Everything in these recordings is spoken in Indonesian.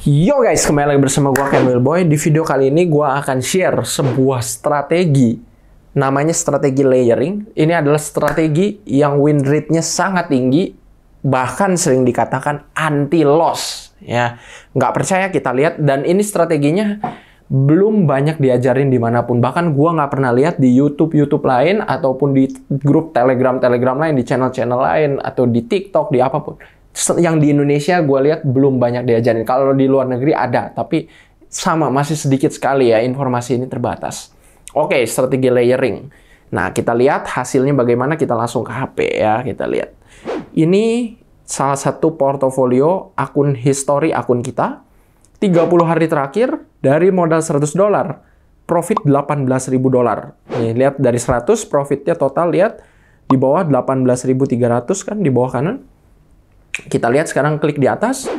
Yo guys, kembali lagi bersama gue Camille Boy. Di video kali ini gue akan share sebuah strategi. Namanya strategi layering. Ini adalah strategi yang win rate-nya sangat tinggi. Bahkan sering dikatakan anti loss. Ya, nggak percaya kita lihat. Dan ini strateginya belum banyak diajarin dimanapun. Bahkan gue nggak pernah lihat di YouTube-YouTube lain ataupun di grup Telegram-Telegram lain, di channel-channel lain, atau di TikTok, di apapun yang di Indonesia gue lihat belum banyak diajarin. Kalau di luar negeri ada, tapi sama masih sedikit sekali ya informasi ini terbatas. Oke, okay, strategi layering. Nah, kita lihat hasilnya bagaimana kita langsung ke HP ya, kita lihat. Ini salah satu portofolio akun history akun kita. 30 hari terakhir dari modal 100 dolar, profit 18.000 dolar. Nih, lihat dari 100 profitnya total lihat di bawah 18.300 kan di bawah kanan kita lihat sekarang klik di atas,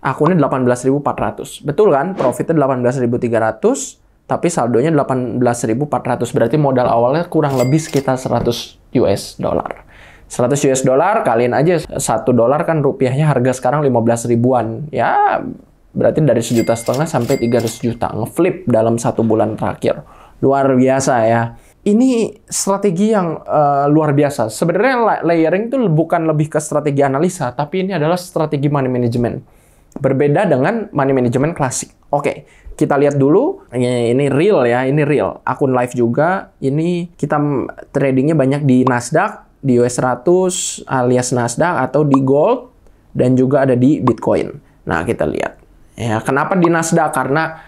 akunnya 18.400. Betul kan? Profitnya 18.300, tapi saldonya 18.400. Berarti modal awalnya kurang lebih sekitar 100 US dollar. 100 US dollar kalian aja 1 dolar kan rupiahnya harga sekarang 15 ribuan. Ya, berarti dari sejuta setengah sampai 300 juta ngeflip dalam satu bulan terakhir. Luar biasa ya ini strategi yang uh, luar biasa. Sebenarnya layering itu bukan lebih ke strategi analisa, tapi ini adalah strategi money management. Berbeda dengan money management klasik. Oke, kita lihat dulu. Ini real ya, ini real. Akun live juga. Ini kita tradingnya banyak di Nasdaq, di US 100 alias Nasdaq atau di gold dan juga ada di Bitcoin. Nah, kita lihat. Ya, kenapa di Nasdaq? Karena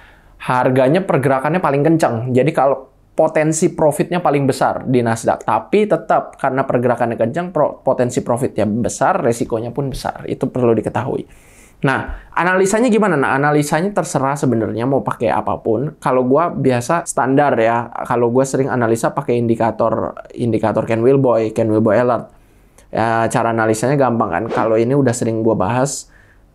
harganya pergerakannya paling kencang. Jadi kalau potensi profitnya paling besar di Nasdaq. Tapi tetap karena pergerakannya kencang, potensi profitnya besar, resikonya pun besar. Itu perlu diketahui. Nah, analisanya gimana? Nah, analisanya terserah sebenarnya mau pakai apapun. Kalau gue biasa standar ya, kalau gue sering analisa pakai indikator indikator Ken Wilboy, Ken Wilboy Alert. Ya, cara analisanya gampang kan. Kalau ini udah sering gue bahas,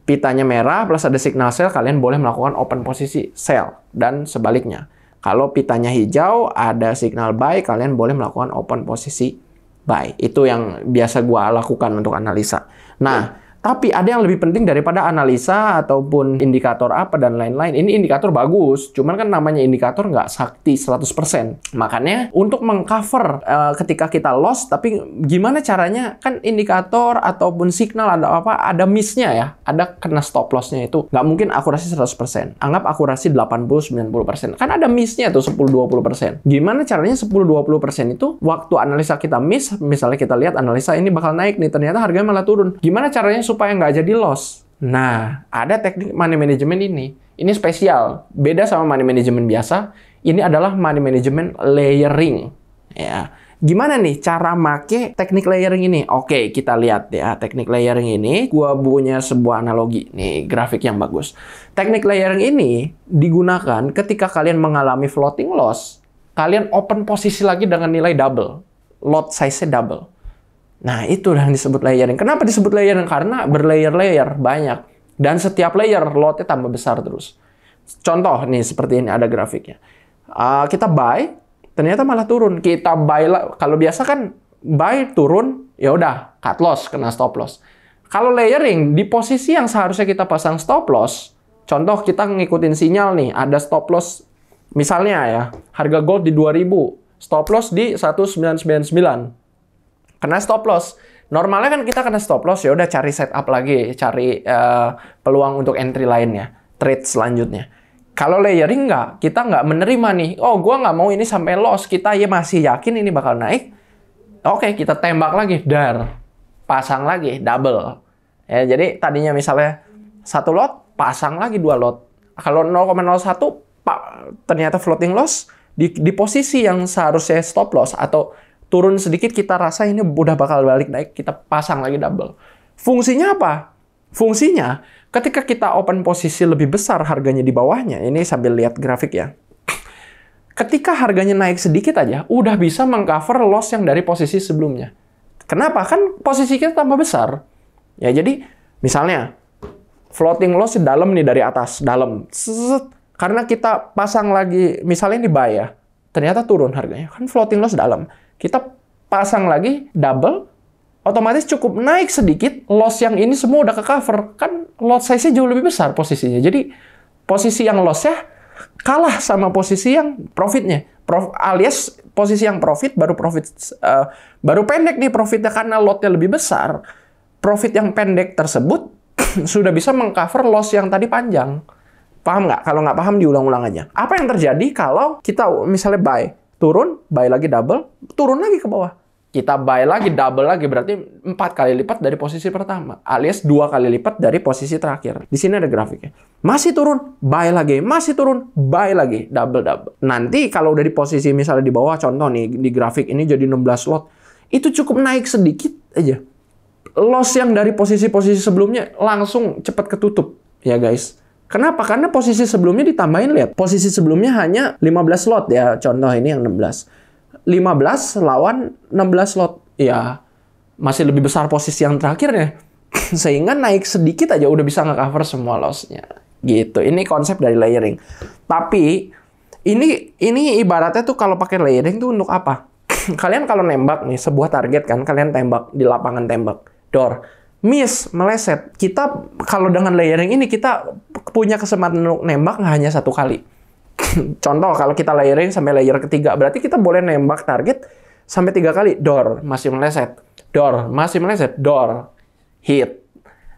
pitanya merah plus ada signal sell, kalian boleh melakukan open posisi sell dan sebaliknya. Kalau pitanya hijau, ada signal buy, kalian boleh melakukan open posisi buy. Itu yang biasa gue lakukan untuk analisa. Nah, tapi ada yang lebih penting daripada analisa ataupun indikator apa dan lain-lain. Ini indikator bagus, cuman kan namanya indikator nggak sakti 100%. Makanya untuk mengcover uh, ketika kita loss, tapi gimana caranya? Kan indikator ataupun signal ada apa, ada miss-nya ya. Ada kena stop loss-nya itu. Nggak mungkin akurasi 100%. Anggap akurasi 80-90%. Kan ada miss-nya tuh 10-20%. Gimana caranya 10-20% itu waktu analisa kita miss, misalnya kita lihat analisa ini bakal naik nih, ternyata harganya malah turun. Gimana caranya supaya nggak jadi loss. Nah, ada teknik money management ini. Ini spesial, beda sama money management biasa. Ini adalah money management layering. Ya, gimana nih cara make teknik layering ini? Oke, kita lihat ya teknik layering ini. Gua punya sebuah analogi nih, grafik yang bagus. Teknik layering ini digunakan ketika kalian mengalami floating loss, kalian open posisi lagi dengan nilai double, lot size double. Nah, itu yang disebut layering. Kenapa disebut layering? Karena berlayer-layer banyak. Dan setiap layer lotnya tambah besar terus. Contoh nih, seperti ini ada grafiknya. Uh, kita buy, ternyata malah turun. Kita buy, kalau biasa kan buy turun, ya udah cut loss, kena stop loss. Kalau layering, di posisi yang seharusnya kita pasang stop loss, contoh kita ngikutin sinyal nih, ada stop loss, misalnya ya, harga gold di 2000, stop loss di 1999 kena stop loss. Normalnya kan kita kena stop loss ya udah cari setup lagi, cari uh, peluang untuk entry lainnya, trade selanjutnya. Kalau layering nggak, kita nggak menerima nih. Oh, gua nggak mau ini sampai loss. Kita ya masih yakin ini bakal naik. Oke, kita tembak lagi, dar, pasang lagi, double. Ya, jadi tadinya misalnya satu lot, pasang lagi dua lot. Kalau 0,01, ternyata floating loss di, di posisi yang seharusnya stop loss atau turun sedikit kita rasa ini udah bakal balik naik, kita pasang lagi double. Fungsinya apa? Fungsinya ketika kita open posisi lebih besar harganya di bawahnya, ini sambil lihat grafik ya. Ketika harganya naik sedikit aja, udah bisa mengcover loss yang dari posisi sebelumnya. Kenapa? Kan posisi kita tambah besar. Ya jadi misalnya floating loss di dalam nih dari atas, dalam. Karena kita pasang lagi, misalnya di buy ya, ternyata turun harganya. Kan floating loss dalam kita pasang lagi double, otomatis cukup naik sedikit, loss yang ini semua udah ke cover. Kan loss size-nya jauh lebih besar posisinya. Jadi posisi yang loss ya kalah sama posisi yang profitnya. Prof, alias posisi yang profit baru profit uh, baru pendek nih profitnya karena lotnya lebih besar. Profit yang pendek tersebut sudah bisa mengcover loss yang tadi panjang. Paham nggak? Kalau nggak paham diulang-ulang aja. Apa yang terjadi kalau kita misalnya buy? turun, buy lagi double, turun lagi ke bawah. Kita buy lagi double lagi berarti empat kali lipat dari posisi pertama, alias dua kali lipat dari posisi terakhir. Di sini ada grafiknya. Masih turun, buy lagi, masih turun, buy lagi, double double. Nanti kalau udah di posisi misalnya di bawah, contoh nih di grafik ini jadi 16 lot, itu cukup naik sedikit aja. Loss yang dari posisi-posisi sebelumnya langsung cepat ketutup ya guys. Kenapa? Karena posisi sebelumnya ditambahin lihat. Posisi sebelumnya hanya 15 slot ya. Contoh ini yang 16. 15 lawan 16 slot. Ya, masih lebih besar posisi yang terakhirnya. Sehingga naik sedikit aja udah bisa nge-cover semua lossnya. Gitu. Ini konsep dari layering. Tapi ini ini ibaratnya tuh kalau pakai layering tuh untuk apa? kalian kalau nembak nih sebuah target kan, kalian tembak di lapangan tembak. Dor miss, meleset. Kita kalau dengan layering ini kita punya kesempatan untuk nembak nggak hanya satu kali. Contoh kalau kita layering sampai layer ketiga, berarti kita boleh nembak target sampai tiga kali. Door masih meleset, door masih meleset, door hit.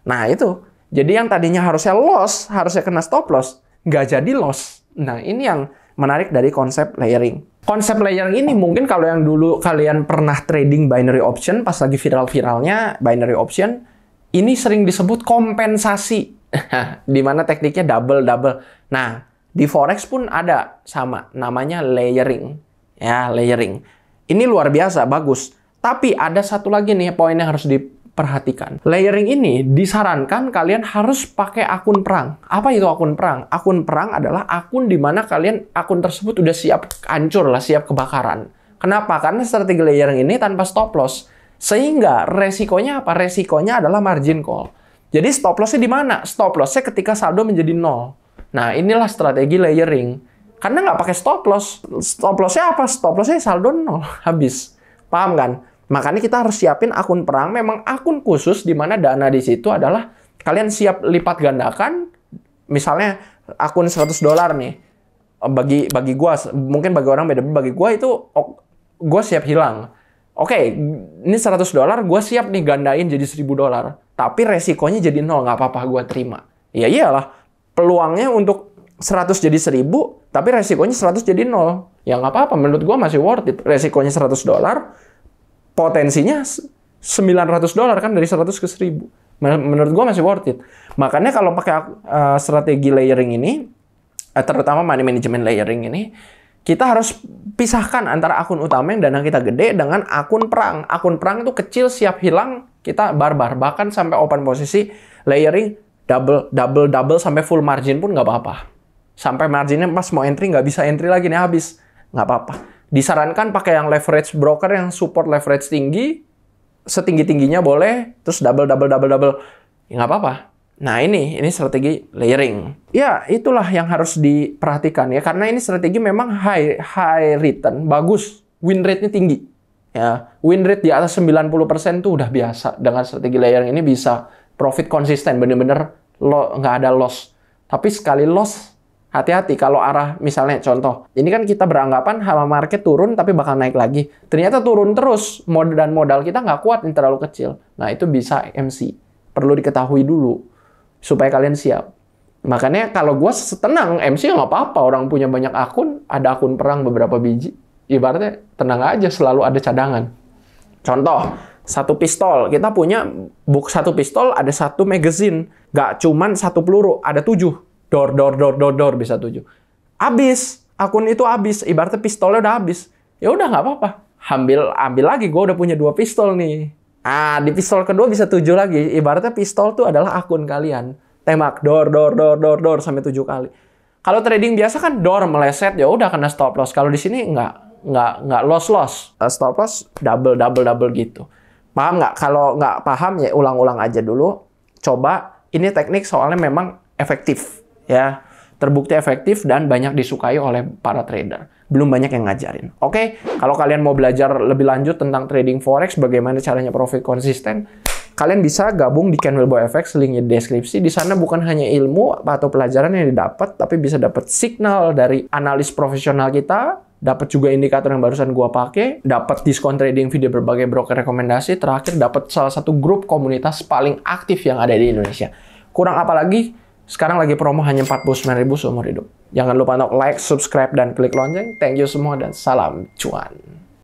Nah itu. Jadi yang tadinya harusnya loss, harusnya kena stop loss, nggak jadi loss. Nah ini yang menarik dari konsep layering. Konsep layering ini mungkin kalau yang dulu kalian pernah trading binary option pas lagi viral-viralnya binary option, ini sering disebut kompensasi, di mana tekniknya double-double. Nah, di forex pun ada sama, namanya layering. Ya, layering. Ini luar biasa, bagus. Tapi ada satu lagi nih poin yang harus diperhatikan. Layering ini disarankan kalian harus pakai akun perang. Apa itu akun perang? Akun perang adalah akun di mana kalian akun tersebut udah siap hancur lah, siap kebakaran. Kenapa? Karena strategi layering ini tanpa stop loss sehingga resikonya apa? Resikonya adalah margin call. Jadi stop lossnya di mana? Stop lossnya ketika saldo menjadi nol. Nah inilah strategi layering. Karena nggak pakai stop loss. Stop lossnya apa? Stop lossnya saldo nol. Habis. Paham kan? Makanya kita harus siapin akun perang. Memang akun khusus di mana dana di situ adalah kalian siap lipat gandakan. Misalnya akun 100 dolar nih. Bagi bagi gua mungkin bagi orang beda beda bagi gua itu gua siap hilang oke, okay, ini 100 dolar, gue siap nih gandain jadi 1000 dolar. Tapi resikonya jadi nol, nggak apa-apa gue terima. Ya iyalah, peluangnya untuk 100 jadi 1000, tapi resikonya 100 jadi nol. Ya nggak apa-apa, menurut gue masih worth it. Resikonya 100 dolar, potensinya 900 dolar kan dari 100 ke 1000. Menurut gue masih worth it. Makanya kalau pakai uh, strategi layering ini, uh, terutama money management layering ini, kita harus pisahkan antara akun utama yang dana kita gede dengan akun perang. Akun perang itu kecil siap hilang, kita barbar. Bahkan sampai open posisi, layering, double, double, double, sampai full margin pun nggak apa-apa. Sampai marginnya pas mau entry, nggak bisa entry lagi nih habis. Nggak apa-apa. Disarankan pakai yang leverage broker yang support leverage tinggi, setinggi-tingginya boleh, terus double, double, double, double. Ya nggak apa-apa Nah ini, ini strategi layering. Ya itulah yang harus diperhatikan ya, karena ini strategi memang high, high return, bagus, win rate-nya tinggi. Ya, win rate di atas 90% itu udah biasa. Dengan strategi layering ini bisa profit konsisten, bener-bener lo nggak ada loss. Tapi sekali loss, hati-hati kalau arah misalnya contoh, ini kan kita beranggapan hama market turun tapi bakal naik lagi. Ternyata turun terus, mod dan modal kita nggak kuat, ini terlalu kecil. Nah itu bisa MC. Perlu diketahui dulu supaya kalian siap. Makanya kalau gue setenang MC nggak apa-apa. Orang punya banyak akun, ada akun perang beberapa biji. Ibaratnya tenang aja, selalu ada cadangan. Contoh, satu pistol. Kita punya buk satu pistol, ada satu magazine. Nggak cuman satu peluru, ada tujuh. Dor, dor, dor, dor, dor, bisa tujuh. Abis, akun itu abis. Ibaratnya pistolnya udah abis. Ya udah nggak apa-apa. Ambil, ambil lagi, gue udah punya dua pistol nih. Ah, di pistol kedua bisa tujuh lagi. Ibaratnya pistol tuh adalah akun kalian. Tembak dor dor dor dor dor sampai tujuh kali. Kalau trading biasa kan dor meleset ya udah kena stop loss. Kalau di sini nggak nggak nggak loss loss. Eh, stop loss double double double gitu. Paham nggak? Kalau nggak paham ya ulang-ulang aja dulu. Coba ini teknik soalnya memang efektif ya. Terbukti efektif dan banyak disukai oleh para trader belum banyak yang ngajarin. Oke, kalau kalian mau belajar lebih lanjut tentang trading forex, bagaimana caranya profit konsisten, kalian bisa gabung di Canwell Boy FX, linknya di deskripsi. Di sana bukan hanya ilmu atau pelajaran yang didapat, tapi bisa dapat signal dari analis profesional kita, dapat juga indikator yang barusan gua pakai, dapat diskon trading video berbagai broker rekomendasi, terakhir dapat salah satu grup komunitas paling aktif yang ada di Indonesia. Kurang apa lagi? Sekarang lagi promo hanya 49.000 seumur hidup. Jangan lupa untuk like, subscribe, dan klik lonceng. Thank you semua dan salam cuan.